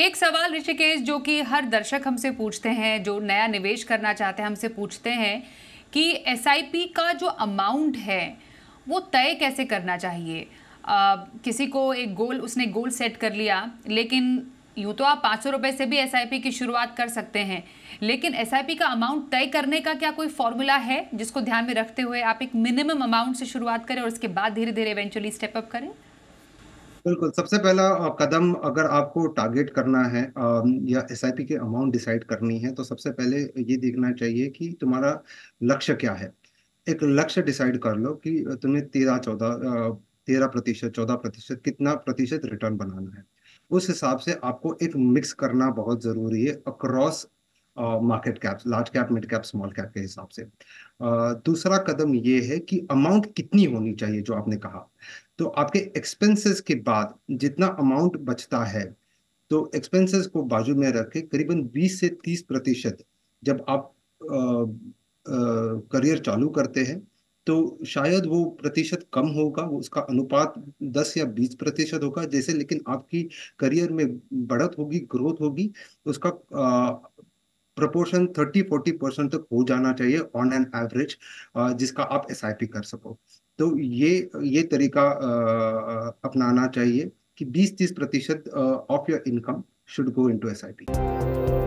एक सवाल ऋषिकेश जो कि हर दर्शक हमसे पूछते हैं जो नया निवेश करना चाहते हैं हमसे पूछते हैं कि एस का जो अमाउंट है वो तय कैसे करना चाहिए आ, किसी को एक गोल उसने गोल सेट कर लिया लेकिन यूँ तो आप पाँच सौ रुपये से भी एस की शुरुआत कर सकते हैं लेकिन एस का अमाउंट तय करने का क्या कोई फॉर्मूला है जिसको ध्यान में रखते हुए आप एक मिनिमम अमाउंट से शुरुआत करें और उसके बाद धीरे धीरे इवेंचुअली स्टेपअप करें बिल्कुल सबसे पहला कदम अगर आपको टारगेट करना है या एस के अमाउंट डिसाइड करनी है तो सबसे पहले ये देखना चाहिए कि तुम्हारा लक्ष्य क्या है एक लक्ष्य डिसाइड कर लो कि तुम्हें तेरह चौदह तेरह प्रतिशत चौदह प्रतिशत कितना प्रतिशत रिटर्न बनाना है उस हिसाब से आपको एक मिक्स करना बहुत ज़रूरी है across market caps large cap mid cap small cap के हिसाब से दूसरा कदम ये है कि अमाउंट कितनी होनी चाहिए जो आपने कहा तो आपके एक्सपेंसेस के बाद जितना अमाउंट बचता है तो एक्सपेंसेस को बाजू में रख के करीबन 20 से 30 प्रतिशत जब आप करियर चालू करते हैं तो शायद वो प्रतिशत कम होगा उसका अनुपात 10 या 20 प्रतिशत होगा जैसे लेकिन आपकी करियर में बढ़त होगी ग्रोथ होगी उसका आ, प्रोपोर्शन 30 40 परसेंट तक हो जाना चाहिए ऑन एन एवरेज जिसका आप एस कर सको तो ये ये तरीका अपनाना चाहिए कि 20-30 प्रतिशत of your income should go into P